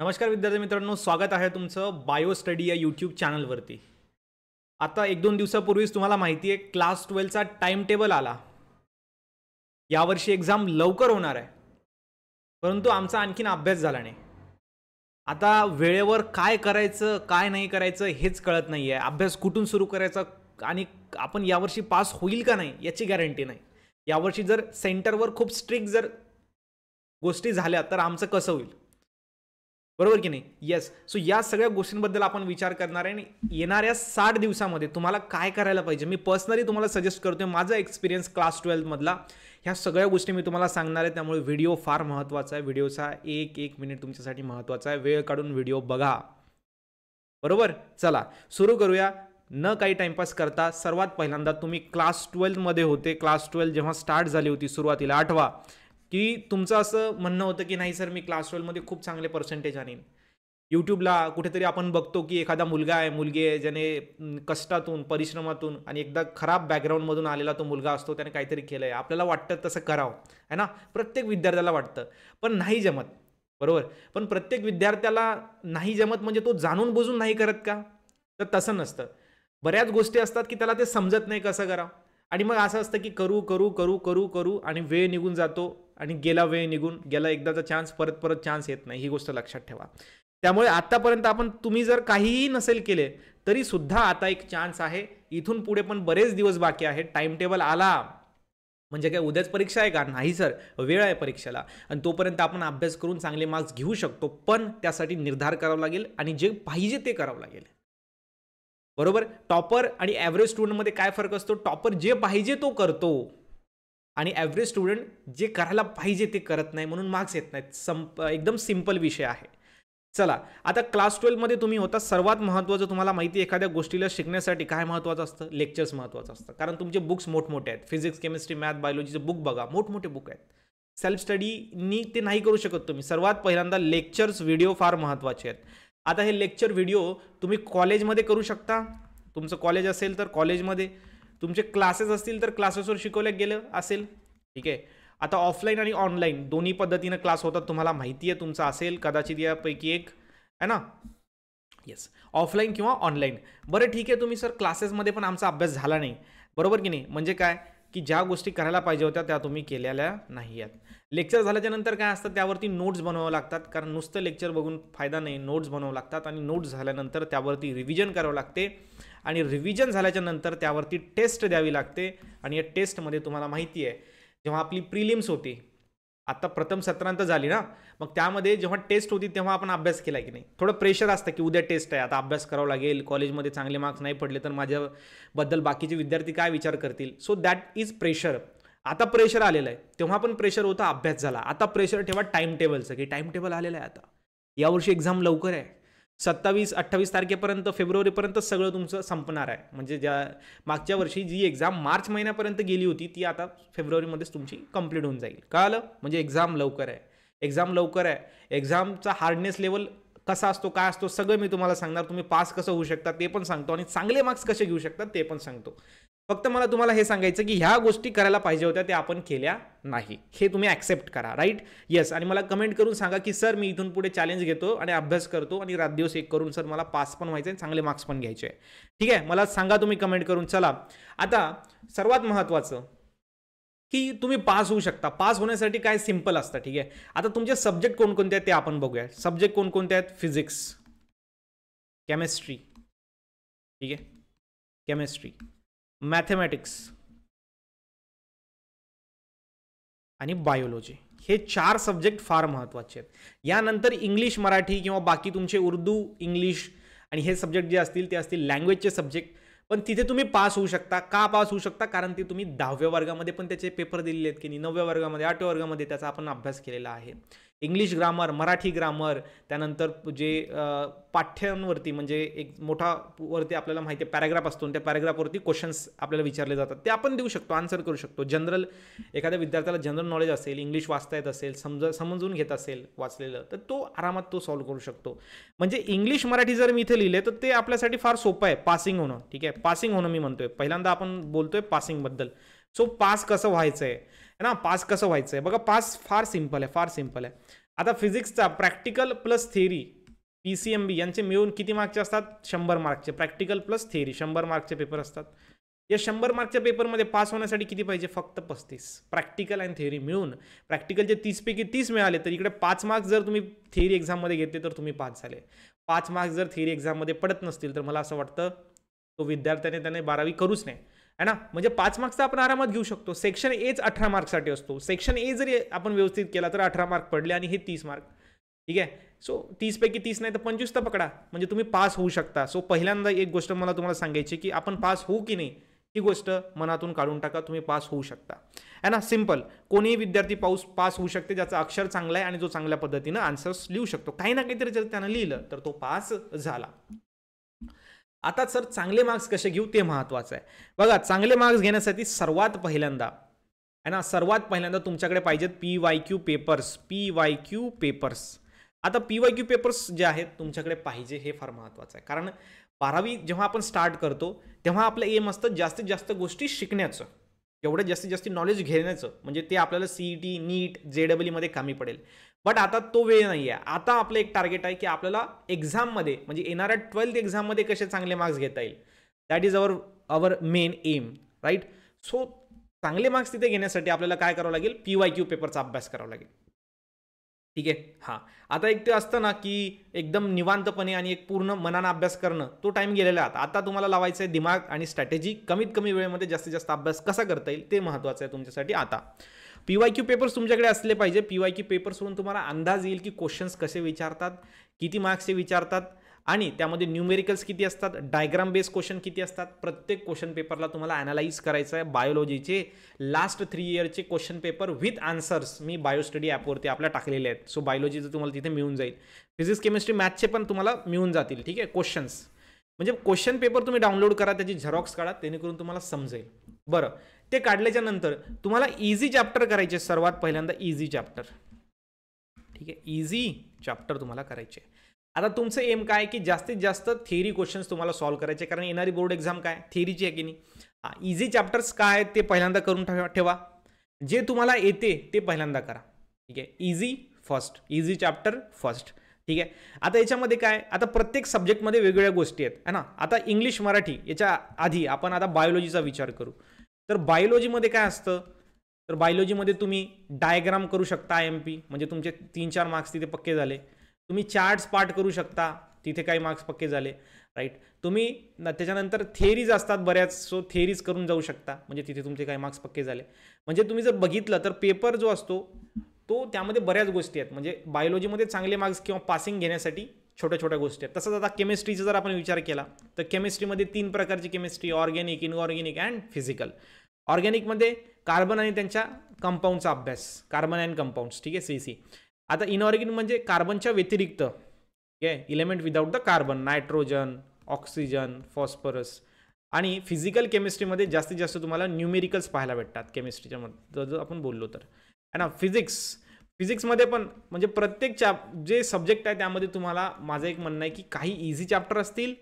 नमस्कार विद्यार्थी मित्रांनो स्वागत आहे तुमचं बायो स्टडी या यूट्यूब चॅनलवरती आता एक दोन दिवसापूर्वीच तुम्हाला माहिती आहे क्लास ट्वेल्वचा टाईम टेबल आला यावर्षी एक्झाम लवकर होणार आहे परंतु आमचा आणखीन अभ्यास झाला नाही आता वेळेवर काय करायचं काय नाही करायचं हेच कळत नाही आहे अभ्यास कुठून सुरू करायचा आणि आपण यावर्षी पास होईल का नाही याची गॅरंटी नाही यावर्षी जर सेंटरवर खूप स्ट्रिक्ट जर गोष्टी झाल्या तर आमचं कसं होईल बरोबर की नाही येस सो या सगळ्या गोष्टींबद्दल आपण विचार करणार आहे आणि येणाऱ्या साठ दिवसामध्ये तुम्हाला काय करायला पाहिजे मी पर्सनली तुम्हाला सजेस्ट करतोय माझा एक्सपिरियन्स क्लास ट्वेल्थमधला ह्या सगळ्या गोष्टी मी तुम्हाला सांगणार आहे त्यामुळे व्हिडिओ फार महत्त्वाचा आहे व्हिडिओचा एक एक मिनिट तुमच्यासाठी महत्त्वाचा आहे वेळ काढून व्हिडिओ बघा बरोबर चला सुरू करूया न काही टाइमपास करता सर्वात पहिल्यांदा तुम्ही क्लास ट्वेल्थमध्ये होते क्लास ट्वेल्थ जेव्हा स्टार्ट झाली होती सुरुवातीला आठवा की तुमचं असं म्हणणं होतं की नाही सर मी क्लास ट्वेल्वमध्ये खूप चांगले पर्सेंटेज आणीन यूट्यूबला कुठेतरी आपण बघतो की एखादा मुलगा आहे मुलगी आहे ज्याने कष्टातून परिश्रमातून आणि एकदा खराब बॅकग्राऊंडमधून आलेला तो मुलगा असतो त्याने काहीतरी केलं आहे आपल्याला वाटतं तसं करावं है ना प्रत्येक विद्यार्थ्याला वाटतं पण नाही जमत बरोबर पण प्रत्येक विद्यार्थ्याला नाही जमत म्हणजे तो जाणून बुजून नाही करत का तर तसं नसतं बऱ्याच गोष्टी असतात की त्याला ते समजत नाही कसं करावं आणि मग असं असतं की करू करू करू करू करू आणि वेळ निघून जातो आणि गेला वेळ निघून गेला एकदाचा चान्स परत परत चान्स येत नाही ही गोष्ट लक्षात ठेवा त्यामुळे आत्तापर्यंत आपण तुम्ही जर काहीही नसेल केले तरी सुद्धा आता एक चान्स आहे इथून पुढे पण बरेच दिवस बाकी आहेत टाइम टेबल आला म्हणजे काय उद्याच परीक्षा आहे का नाही सर वेळ आहे परीक्षेला आणि तोपर्यंत आपण अभ्यास करून चांगले मार्क्स घेऊ शकतो पण त्यासाठी निर्धार करावा लागेल आणि जे पाहिजे ते करावं लागेल बरोबर टॉपर आणि ॲव्हरेज स्टुडंटमध्ये काय फरक असतो टॉपर जे पाहिजे तो करतो आणि ॲव्हरेज स्टुडंट जे करायला पाहिजे ते करत नाही म्हणून मार्क्स येत नाहीत संप एकदम सिम्पल विषय आहे चला आता क्लास ट्वेल्वमध्ये तुम्ही होता सर्वात महत्त्वाचं तुम्हाला माहिती एखाद्या गोष्टीला शिकण्यासाठी काय महत्त्वाचं असतं लेक्चर्स महत्त्वाचं असतं कारण तुमचे बुक्स मोठमोठे आहेत फिजिक्स केमिस्ट्री मॅथ बायोलॉजीचे बुक बघा मोठमोठे बुक आहेत सेल्फ स्टडीनी ते नाही करू शकत तुम्ही सर्वात पहिल्यांदा लेक्चर्स व्हिडिओ फार महत्त्वाचे आहेत आता हे लेक्चर व्हिडिओ तुम्ही कॉलेजमध्ये करू शकता तुमचं कॉलेज असेल तर कॉलेजमध्ये तुमचे क्लासेस असतील तर क्लासेसवर शिकवल्या गेलं असेल ठीक आहे आता ऑफलाईन आणि ऑनलाईन दोन्ही पद्धतीनं क्लास होतात तुम्हाला माहिती आहे तुमचा असेल कदाचित यापैकी एक है ना येस ऑफलाईन किंवा ऑनलाईन बरं ठीक आहे तुम्ही सर क्लासेसमध्ये पण आमचा अभ्यास झाला नाही बरोबर की नाही म्हणजे काय की ज्या गोष्टी करायला पाहिजे होत्या त्या तुम्ही केलेल्या नाही आहेत लेक्चर झाल्याच्यानंतर काय असतं त्यावरती नोट्स बनवावं लागतात कारण नुसतं लेक्चर बघून फायदा नाही नोट्स बनवावं लागतात आणि नोट्स झाल्यानंतर त्यावरती रिव्हिजन करावं लागते आणि रिव्हिजन झाल्याच्यानंतर त्यावरती टेस्ट द्यावी लागते आणि या टेस्टमध्ये तुम्हाला माहिती आहे जेव्हा आपली प्रिलिम्स होती आत्ता प्रथम सत्रांत झाली ना मग त्यामध्ये जेव्हा टेस्ट होती तेव्हा आपण अभ्यास केला की नाही थोडं प्रेशर असतं की उद्या टेस्ट आहे आता अभ्यास करावा लागेल कॉलेजमध्ये चांगले मार्क्स नाही पडले तर माझ्याबद्दल बाकीचे विद्यार्थी काय विचार करतील सो दॅट इज प्रेशर आता प्रेशर आलेलं आहे तेव्हा पण प्रेशर होता अभ्यास झाला आता प्रेशर ठेवा टाईम टेबलचं की टाइम टेबल आलेलं आहे आता यावर्षी एक्झाम लवकर आहे सत्तावीस अठ्ठावीस तारखेपर्यंत फेब्रुवारीपर्यंत सगळं तुमचं संपणार आहे म्हणजे ज्या मागच्या वर्षी जी एक्झाम मार्च महिन्यापर्यंत गेली होती ती आता फेब्रुवारीमध्येच तुमची कंप्लीट होऊन जाईल कळालं म्हणजे एक्झाम लवकर आहे एक्झाम लवकर आहे एक्झामचा हार्डनेस लेवल कसा असतो काय असतो सगळं मी तुम्हाला सांगणार तुम्ही पास कसं होऊ शकता ते पण सांगतो आणि चांगले मार्क्स कसे घेऊ शकतात ते पण सांगतो फक्त मला तुम्हाला हे सांगायचं की ह्या गोष्टी करायला पाहिजे होत्या त्या आपण केल्या नाही हे तुम्ही ॲक्सेप्ट करा राईट येस आणि मला कमेंट करून सांगा की सर मी इथून पुढे चॅलेंज घेतो आणि अभ्यास करतो आणि रात दिवस एक करून सर मला पास पण व्हायचं आहे चांगले मार्क्स पण घ्यायचे ठीक आहे मला सांगा तुम्ही कमेंट करून चला आता सर्वात महत्त्वाचं की तुम्ही पास होऊ शकता पास होण्यासाठी काय सिम्पल असतं ठीक आहे आता तुमचे सब्जेक्ट कोणकोणते आहेत ते आपण बघूया सब्जेक्ट कोणकोणते आहेत फिजिक्स केमिस्ट्री ठीक आहे केमिस्ट्री मॅथेमॅटिक्स आणि बायोलॉजी हे चार सब्जेक्ट फार महत्त्वाचे आहेत यानंतर इंग्लिश मराठी किंवा बाकी तुमचे उर्दू इंग्लिश आणि हे सब्जेक्ट जे असतील ते असतील लँग्वेजचे सब्जेक्ट पण तिथे तुम्ही पास होऊ शकता का पास होऊ शकता कारण ते तुम्ही दहाव्या वर्गामध्ये पण त्याचे पेपर दिलेले आहेत की नाही नवव्या वर्गामध्ये आठव्या वर्गामध्ये त्याचा आपण अभ्यास केलेला आहे इंग्लिश ग्रामर मराठी ग्रामर त्यानंतर जे पाठ्यांवरती म्हणजे एक मोठा वरती आपल्याला माहिती आहे पॅराग्राफ असतो त्या पॅरेग्राफवरती क्वेश्चन्स आपल्याला विचारले जातात ते आपण देऊ शकतो आन्सर करू शकतो जनरल एखाद्या विद्यार्थ्याला जनरल नॉलेज असेल इंग्लिश वाचता येत असेल समज समजून घेत असेल वाचलेलं तर तो आरामात तो सॉल्व्ह करू शकतो म्हणजे इंग्लिश मराठी जर मी इथे लिहिले तर ते आपल्यासाठी फार सोपं आहे पासिंग होणं ठीक आहे पासिंग होणं मी म्हणतोय पहिल्यांदा आपण बोलतोय पासिंगबद्दल सो पास कसं व्हायचं आहे ना पास कसं व्हायचं आहे बघा पास फार सिम्पल आहे फार सिम्पल आहे आता फिजिक्सचा practical plus theory P C M B यांचे मिळून किती मार्क्सचे असतात शंभर मार्कचे प्रॅक्टिकल प्लस थेरी शंभर मार्कचे पेपर असतात या शंभर मार्कच्या पेपरमध्ये पास होण्यासाठी किती पाहिजे फक्त पस्तीस प्रॅक्टिकल अँड थेअरी मिळून प्रॅक्टिकलचे तीसपैकी तीस मिळाले तर इकडे पाच मार्क्स जर तुम्ही थेअरी एक्झाममध्ये घेतले तर तुम्ही पास झाले पाच मार्क्स जर थेरी एक्झाममध्ये पडत नसतील तर मला असं वाटतं तो विद्यार्थ्याने त्याने बारावी करूच नाही है ना म्हणजे पाच मार्क्सचा आपण आरामात घेऊ शकतो सेक्शन एच अठरा मार्क्ससाठी असतो सेक्शन ए जरी आपण व्यवस्थित केला तर अठरा मार्क पडले आणि हे तीस मार्क ठीक आहे सो तीसपैकी तीस नाही तर पंचवीस तर पकडा म्हणजे तुम्ही पास होऊ शकता सो पहिल्यांदा एक गोष्ट मला तुम्हाला सांगायची की आपण पास होऊ की नाही ही गोष्ट मनातून काढून टाका तुम्ही पास होऊ शकता है ना सिम्पल कोणीही विद्यार्थी पाऊस पास होऊ शकते ज्याचा अक्षर चांगला आहे आणि जो चांगल्या पद्धतीनं आन्सर्स लिहू शकतो काही ना काहीतरी जर त्यानं लिहिलं तर तो पास झाला आता सर चांगले मार्क्स कसे घेऊ ते महत्वाचं आहे बघा चांगले मार्क्स घेण्यासाठी सर्वात पहिल्यांदा आहे ना सर्वात पहिल्यांदा तुमच्याकडे पाहिजेत P Y Q papers P Y Q papers आता पी वाय क्यू पेपर्स जे आहेत तुमच्याकडे पाहिजे हे फार महत्वाचं आहे कारण बारावी जेव्हा आपण स्टार्ट करतो तेव्हा आपलं एम असतं जास्तीत जास्त गोष्टी शिकण्याचं एवढं जास्तीत जास्त नॉलेज घेण्याचं म्हणजे ते आपल्याला सीई टी e नीट जे डब्ल्यूमध्ये e कामी पडेल बट आता तो वेळ नाही आहे आता आपलं एक टार्गेट आहे की आपल्याला एक्झाममध्ये म्हणजे येणाऱ्या ट्वेल्थ एक्झाममध्ये कसे चांगले मार्क्स घेता येईल that is our our main aim right so चांगले मार्क्स तिथे घेण्यासाठी आपल्याला काय करावं लागेल पी वाय क्यू पेपरचा अभ्यास करावा लागेल ठीक आहे हां आता एक ते असतं ना की एकदम निवांतपणे आणि एक पूर्ण मनानं अभ्यास करणं तो टाईम गेलेला आता आता तुम्हाला लावायचं आहे दिमाग आणि स्ट्रॅटेजी कमीत कमी वेळेमध्ये जास्तीत जास्त अभ्यास कसा करता येईल ते महत्त्वाचं आहे तुमच्यासाठी आता पी क्यू पेपर्स तुमच्याकडे असले पाहिजे पी क्यू पेपर्सवरून तुम्हाला अंदाज येईल की क्वेश्चन्स कसे विचारतात किती मार्क्सचे विचारतात आणि त्यामध्ये न्यूमेरिकल्स किती असतात डायग्राम बेस्ड क्वेश्चन किती असतात प्रत्येक क्वेश्चन पेपरला तुम्हाला अनालाइज करायचं आहे बायोलॉजीचे लास्ट थ्री इयरचे क्वेश्चन पेपर विथ आन्सर्स मी बायोस्टडी ॲपवरती आपल्या टाकलेले आहेत सो बायोलॉजीचं तुम्हाला तिथे मिळून जाईल फिजिक्स केमिस्ट्री मॅथचे पण तुम्हाला मिळून जातील ठीक आहे क्वेश्चन्स म्हणजे क्वेश्चन पेपर तुम्ही डाउनलोड करा त्याची झेरॉक्स काढा जेणेकरून तुम्हाला समजेल बरं ते काढल्याच्या नंतर तुम्हाला इझी चॅप्टर करायचे सर्वात पहिल्यांदा इझी चॅप्टर ठीक आहे इझी चॅप्टर तुम्हाला करायचे आता तुमचं एम काय की जास्तीत जास्त थेरी क्वेश्चन्स तुम्हाला सॉल्व करायचे कारण येणारी बोर्ड एक्झाम काय थेरीची आहे की नाही इझी चॅप्टर्स काय आहेत ते पहिल्यांदा करून ठेवा ठेवा जे तुम्हाला येते ते पहिल्यांदा करा ठीक आहे easy first easy chapter first ठीक आहे आता याच्यामध्ये काय आता प्रत्येक सब्जेक्टमध्ये वेगवेगळ्या गोष्टी आहेत है ना आता इंग्लिश मराठी याच्या आधी आपण आता बायोलॉजीचा विचार करू तर बायोलॉजीमध्ये काय असतं तर बायोलॉजीमध्ये तुम्ही डायग्राम करू शकता आय एम पी म्हणजे तुमचे तीन चार मार्क्स तिथे पक्के झाले तुम्ही चार्ट्स पार्ट करू शकता तिथे काही मार्क्स पक्के झाले राईट तुम्ही त्याच्यानंतर थेरीज असतात बऱ्याच सो थेरीज करून जाऊ शकता म्हणजे तिथे तुमचे काही मार्क्स पक्के झाले म्हणजे तुम्ही जर बघितलं तर पेपर जो असतो तो त्यामध्ये बऱ्याच गोष्टी आहेत म्हणजे बायोलॉजीमध्ये चांगले मार्क्स किंवा पासिंग घेण्यासाठी छोट्या छोट्या गोष्टी आहेत तसंच आता केमिस्ट्रीचा जर आपण विचार केला तर केमिस्ट्रीमध्ये तीन प्रकारची chemistry organic inorganic and physical ऑर्गॅनिकमध्ये कार्बन आणि त्यांच्या कंपाऊंडचा अभ्यास कार्बन अँड कंपाऊंड्स ठीक आहे सी सी आता इनऑर्गेनिक म्हणजे कार्बनच्या व्यतिरिक्त ठीक आहे element without the carbon nitrogen oxygen phosphorus आणि फिजिकल केमिस्ट्रीमध्ये जास्तीत जास्त तुम्हाला न्यूमेरिकल्स पाहायला भेटतात केमिस्ट्रीच्या मध्ये जर आपण बोललो तर है ना फिजिक्स फिजिक्समध्ये पण म्हणजे प्रत्येक चॅप जे सब्जेक्ट आहे त्यामध्ये तुम्हाला माझं एक म्हणणं आहे की काही इझी चॅप्टर असतील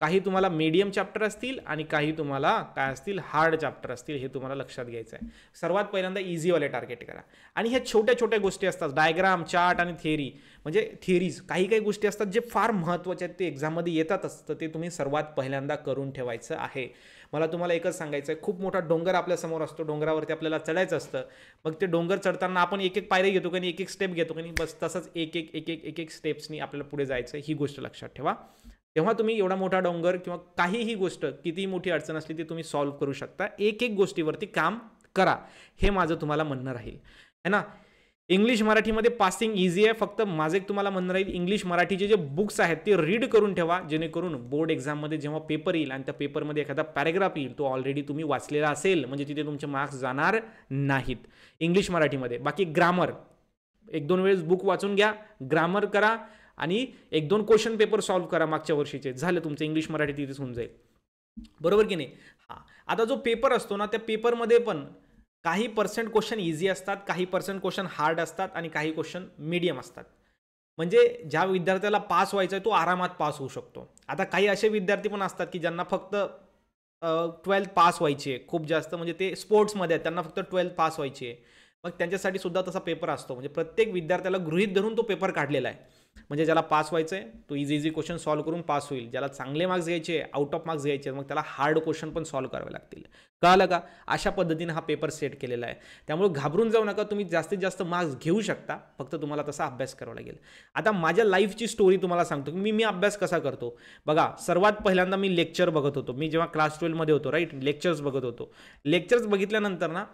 काही तुम्हाला मीडियम चॅप्टर असतील आणि काही तुम्हाला काय असतील हार्ड चॅप्टर असतील हे तुम्हाला लक्षात घ्यायचं आहे सर्वात पहिल्यांदा इझीवाले टार्गेट करा आणि ह्या छोट्या छोट्या गोष्टी असतात डायग्राम चार्ट आणि थेअरी म्हणजे थेअरीज काही काही गोष्टी असतात जे फार महत्त्वाचे आहेत ते एक्झाममध्ये येतात असतं ते तुम्ही सर्वात पहिल्यांदा करून ठेवायचं आहे मला तुम्हाला एकच सांगायचं आहे खूप मोठा डोंगर आपल्यासमोर असतो डोंगरावरती आपल्याला चढायचं असतं मग ते डोंगर चढताना आपण एक एक पायरी घेतो की एक एक स्टेप घेतो की बस तसंच एक एक एक एक एक एक स्टेप्सनी आपल्याला पुढे जायचं ही गोष्ट लक्षात ठेवा तेव्हा तुम्ही एवढा मोठा डोंगर किंवा काहीही गोष्ट कितीही मोठी अडचण असली ती तुम्ही सॉल्व्ह करू शकता एक एक गोष्टीवरती काम करा हे माझं तुम्हाला म्हणणं राहील है ना इंग्लिश मराठीमध्ये पासिंग इझी आहे फक्त माझं एक तुम्हाला म्हणणं राहील इंग्लिश मराठीचे जे बुक्स आहेत ते रीड करून ठेवा जेणेकरून बोर्ड एक्झाममध्ये जेव्हा पेपर येईल आणि त्या पेपरमध्ये एखादा पॅरेग्राफ येईल तो ऑलरेडी तुम्ही वाचलेला असेल म्हणजे तिथे तुमचे मार्क्स जाणार नाहीत इंग्लिश मराठीमध्ये बाकी ग्रामर एक दोन वेळेस बुक वाचून घ्या ग्रामर करा आणि एक दोन क्वेश्चन पेपर सॉल्व्ह करा मागच्या वर्षीचे झालं तुमचं इंग्लिश मराठी तिथेच होऊन जाईल बरोबर की नाही हा आता जो पेपर असतो ना त्या पेपरमध्ये पण काही पर्सेंट क्वेश्चन इझी असतात काही पर्सेंट क्वेश्चन हार्ड असतात आणि काही क्वेश्चन मीडियम असतात म्हणजे ज्या विद्यार्थ्याला पास व्हायचा आहे तो आरामात पास होऊ शकतो आता काही असे विद्यार्थी पण असतात की ज्यांना फक्त ट्वेल्थ पास व्हायची आहे खूप जास्त म्हणजे ते स्पोर्ट्समध्ये आहेत त्यांना फक्त ट्वेल्थ पास व्हायची आहे मग त्यांच्यासाठी सुद्धा तसा पेपर असतो म्हणजे प्रत्येक विद्यार्थ्याला गृहित धरून तो पेपर काढलेला आहे म्हणजे ज्याला पास व्हायचं आहे तो इझी इझी क्वेश्चन सॉल्व करून पास होईल ज्याला चांगले मार्क्स घ्यायचे आउट ऑफ मार्क्स घ्यायचे मग त्याला हार्ड क्वेश्चन पण सॉल्व्ह करावे लागतील कळालं का अशा पद्धतीनं हा पेपर सेट केलेला आहे त्यामुळे घाबरून जाऊ नका तुम्ही जास्तीत जास्त मार्क्स घेऊ शकता फक्त तुम्हाला तसा अभ्यास करावा लागेल आता माझ्या लाईफची स्टोरी तुम्हाला सांगतो की मी मी अभ्यास कसा करतो बघा सर्वात पहिल्यांदा मी लेक्चर बघत होतो मी जेव्हा क्लास ट्वेल्वमध्ये होतो राईट लेक्चर्स बघत होतो लेक्चर्स बघितल्यानंतर ना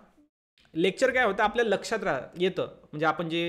लेक्चर काय होतं आपल्या लक्षात राह येतं म्हणजे आपण जे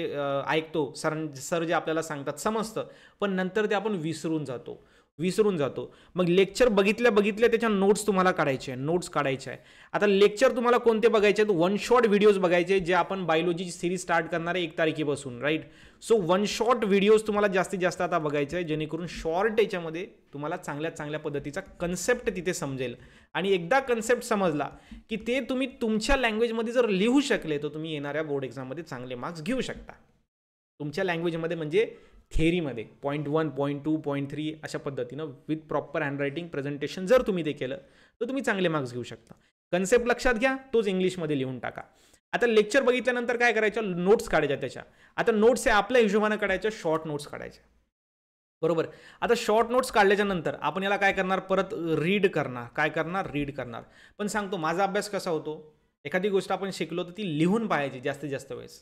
ऐकतो सर सर जे आपल्याला सांगतात समजतं पण नंतर ते आपण विसरून जातो विसरून जातो मग लेक्चर बघितल्या बघितल्या त्याच्या नोट्स तुम्हाला काढायचे आहे नोट्स काढायचे आहे आता लेक्चर तुम्हाला कोणते बघायचे आहेत वन शॉट व्हिडिओज बघायचे जे आपण बायोलॉजीची सिरीज स्टार्ट करणार आहे एक तारखेपासून right so one shot videos तुम्हाला जास्तीत जास्त आता बघायचे आहे जेणेकरून शॉर्ट याच्यामध्ये तुम्हाला चांगल्या चांगल्या पद्धतीचा कन्सेप्ट तिथे समजेल आणि एकदा कन्सेप्ट समजला की ते तुम्ही तुमच्या लँग्वेजमध्ये जर लिहू शकले तर तुम्ही येणाऱ्या बोर्ड एक्झाममध्ये चांगले मार्क्स घेऊ शकता तुमच्या लँग्वेजमध्ये म्हणजे थेरीमध्ये point one point two point three अशा पद्धतीनं विथ प्रॉपर हँडरायटिंग प्रेझेंटेशन जर तुम्ही ते केलं तर तुम्ही चांगले मार्क्स घेऊ शकता कन्सेप्ट लक्षात घ्या तोच इंग्लिशमध्ये लिहून टाका आता लेक्चर बघितल्यानंतर काय करायचं नोट्स काढायच्या त्याच्या आता नोट्स हे आपल्या हिशोबानं काढायच्या शॉर्ट नोट्स काढायच्या बरोबर आता शॉर्ट नोट्स काढल्याच्या नंतर आपण याला काय करणार परत रीड करणार काय करणार रीड करणार पण सांगतो माझा अभ्यास कसा होतो एखादी गोष्ट आपण शिकलो तर ती लिहून पाहायची जास्तीत जास्त वेळेस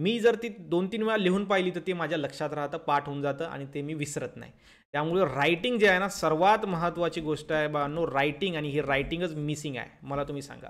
मी जर ती दोन तीन वेळा लिहून पाहिली तर ते माझ्या लक्षात राहतं पाठ होऊन जातं आणि ते मी विसरत नाही त्यामुळे रायटिंग जे आहे ना सर्वात महत्त्वाची गोष्ट आहे बा नो रायटिंग आणि ही रायटिंगच मिसिंग आहे मला तुम्ही सांगा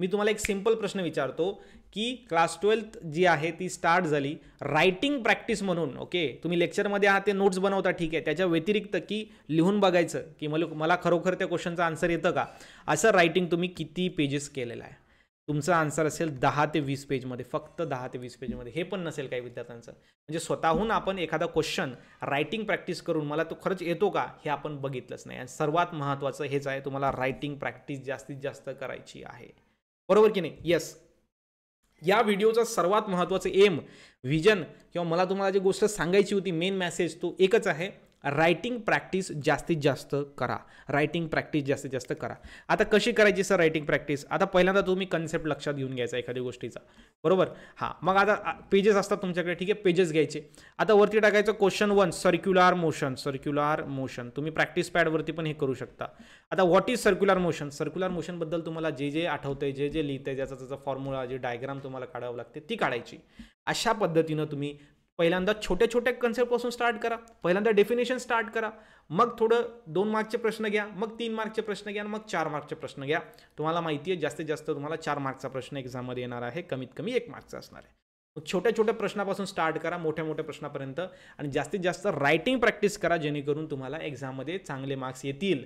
मी तुम्हाला एक सिंपल प्रश्न विचारतो की क्लास ट्वेल्थ जी आहे ती स्टार्ट झाली रायटिंग प्रॅक्टिस म्हणून ओके तुम्ही लेक्चरमध्ये आहात ते नोट्स बनवता ठीक आहे त्याच्या व्यतिरिक्त की लिहून बघायचं की मला मला खरोखर त्या क्वेश्चनचा आन्सर येतं का असं रायटिंग तुम्ही किती पेजेस केलेलं आहे तुमचा आन्सर असेल दहा ते वीस पेजमध्ये फक्त दहा ते वीस पेजमध्ये हे पण नसेल काही विद्यार्थ्यांचं म्हणजे स्वतःहून आपण एखादा क्वेश्चन रायटिंग प्रॅक्टिस करून मला तो खरंच येतो का हे आपण बघितलंच नाही आणि सर्वात महत्त्वाचं हेच आहे तुम्हाला रायटिंग प्रॅक्टिस जास्तीत जास्त करायची आहे बरोबर की नाही येस या व्हिडिओचा सर्वात महत्त्वाचं एम व्हिजन किंवा मला तुम्हाला जी गोष्ट सांगायची होती मेन मॅसेज तो एकच आहे रायटिंग प्रॅक्टिस जास्तीत जास्त करा रायटिंग प्रॅक्टिस जास्तीत जास्त करा आता कशी करायची सर रायटिंग प्रॅक्टिस आता पहिल्यांदा तुम्ही कन्सेप्ट लक्षात घेऊन घ्यायचा एखाद्या गोष्टीचा बरोबर हां मग आता पेजेस असतात तुमच्याकडे ठीक आहे पेजेस घ्यायचे आता वरती टाकायचं question one circular motion circular motion तुम्ही प्रॅक्टिस पॅडवरती पण हे करू शकता आता what is circular motion circular मोशनबद्दल तुम्हाला जे जे आठवतं जे जे लिहितं ज्याचा त्याचा फॉर्म्युला जे डायग्राम तुम्हाला काढावं लागते ती काढायची अशा पद्धतीनं तुम्ही पहिल्यांदा छोट्या छोट्या कन्सेप्टपासून स्टार्ट करा पहिल्यांदा डेफिनेशन स्टार्ट करा मग थोडं दोन मार्कचे प्रश्न घ्या मग तीन मार्कचे प्रश्न घ्या मग चार मार्कचे प्रश्न घ्या तुम्हाला माहिती आहे जास्तीत जास्त तुम्हाला चार मार्कचा प्रश्न एक्झाममध्ये येणार आहे कमीत कमी एक मार्कचा असणार आहे छोट्या छोट्या प्रश्नापासून स्टार्ट करा मोठ्या मोठ्या प्रश्नापर्यंत आणि जास्तीत जास्त रायटिंग प्रॅक्टिस करा जेणेकरून तुम्हाला एक्झाममध्ये चांगले मार्क्स येतील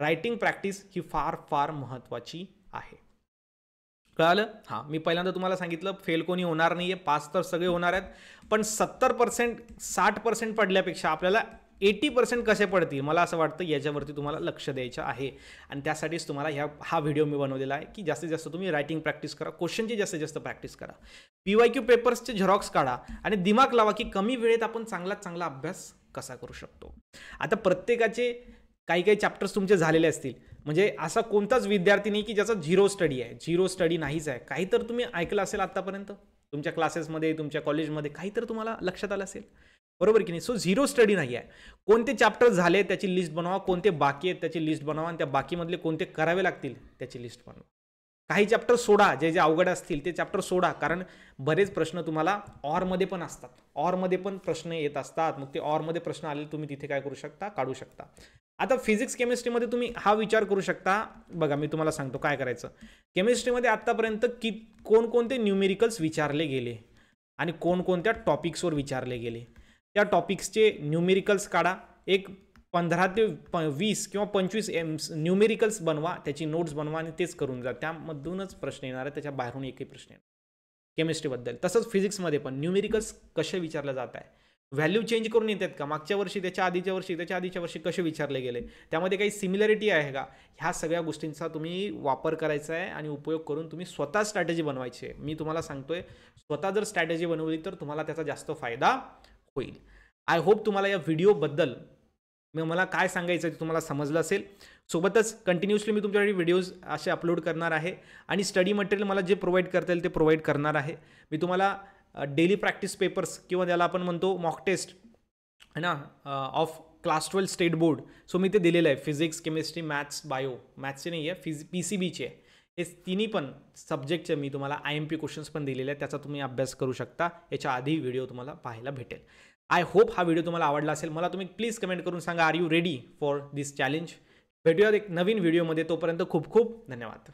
रायटिंग प्रॅक्टिस ही फार फार महत्त्वाची आहे कळालं हां मी पहिल्यांदा तुम्हाला सांगितलं फेल कोणी होणार नाही आहे पास तर सगळे होणार आहेत पण सत्तर पर्सेंट साठ पर्सेंट पडल्यापेक्षा आपल्याला एटी पर्सेंट कसे पडतील मला असं वाटतं याच्यावरती तुम्हाला लक्ष द्यायचं आहे आणि त्यासाठीच तुम्हाला ह्या हा व्हिडिओ मी बनवलेला आहे की जास्तीत जास्त तुम्ही रायटिंग प्रॅक्टिस करा क्वेश्चनची जास्तीत जास्त प्रॅक्टिस करा पी वाय क्यू पेपर्सचे झेरॉक्स काढा आणि दिमाग लावा की कमी वेळेत आपण चांगला चांगला अभ्यास कसा करू शकतो आता प्रत्येकाचे काही काही चॅप्टर्स तुमचे झालेले असतील म्हणजे असा कोणताच विद्यार्थी नाही की ज्याचा झिरो स्टडी आहे झिरो स्टडी नाहीच आहे काही तर तुम्ही ऐकलं असेल आत्तापर्यंत तुमच्या क्लासेसमध्ये तुमच्या कॉलेजमध्ये काही तर तुम्हाला लक्षात आलं असेल बरोबर की नाही सो झिरो स्टडी नाही आहे कोणते चॅप्टर झाले त्याची लिस्ट बनवा कोणते बाकी आहेत त्याची लिस्ट बनवा आणि त्या बाकीमधले कोणते करावे लागतील त्याची लिस्ट बनवा काही चॅप्टर सोडा जे जे अवघड असतील ते चॅप्टर सोडा कारण बरेच प्रश्न तुम्हाला ऑरमध्ये पण असतात ऑरमध्ये पण प्रश्न येत असतात मग ते ऑरमध्ये प्रश्न आले तुम्ही तिथे काय करू शकता काढू शकता आता फिजिक्स केमिस्ट्रीमध्ये तुम्ही हा विचार करू शकता बघा मी तुम्हाला सांगतो काय करायचं केमिस्ट्रीमध्ये आत्तापर्यंत कि कोणकोणते न्यूमेरिकल्स विचारले गेले आणि कोणकोणत्या टॉपिक्सवर विचारले गेले त्या टॉपिक्सचे न्यूमेरिकल्स काढा एक पंधरा ते प वीस किंवा पंचवीस एम्स न्यूमेरिकल्स बनवा त्याची नोट्स बनवा आणि तेच करून जा त्यामधूनच प्रश्न येणार आहे त्याच्या बाहेरून एकही प्रश्न येणार केमिस्ट्रीबद्दल तसंच फिजिक्समध्ये पण न्यूमेरिकल्स कसे विचारलं जात आहे व्हॅल्यू चेंज करून आहेत का मागच्या वर्षी त्याच्या आधीच्या वर्षी त्याच्या आधीच्या वर्षी कसे विचारले गेले त्यामध्ये काही सिमिलॅरिटी आहे का ह्या सगळ्या गोष्टींचा तुम्ही वापर करायचा आहे आणि उपयोग करून तुम्ही स्वतः स्ट्रॅटेजी बनवायची आहे मी तुम्हाला सांगतोय स्वतः जर स्ट्रॅटेजी बनवली तर तुम्हाला त्याचा जास्त फायदा होईल आय होप तुम्हाला या व्हिडिओबद्दल मी मला काय सांगायचं ते तुम्हाला समजलं असेल सोबतच कंटिन्युअसली मी तुमच्यासाठी व्हिडिओज असे अपलोड करणार आहे आणि स्टडी मटेरियल मला जे प्रोव्हाइड करता येईल ते प्रोव्हाइड करणार आहे मी तुम्हाला डेली प्रॅक्टिस पेपर्स किंवा त्याला आपण म्हणतो मॉक टेस्ट है ना of class twelfth state board so मी ते दिलेलं आहे फिजिक्स केमिस्ट्री मॅथ्स बायो मॅथ्सचे नाही आहे फिज पी सी बीचे आहे हे तिन्ही पण सब्जेक्टचे मी तुम्हाला आय एम पी क्वेश्चन्स पण दिलेले आहेत त्याचा तुम्ही अभ्यास करू शकता याच्या आधी व्हिडिओ तुम्हाला पाहायला भेटेल आय होप हा व्हिडिओ तुम्हाला आवडला असेल मला तुम्ही प्लीज कमेंट करून सांगा are you ready for this challenge भेटूयात एक नवीन व्हिडिओमध्ये तोपर्यंत खूप खूप धन्यवाद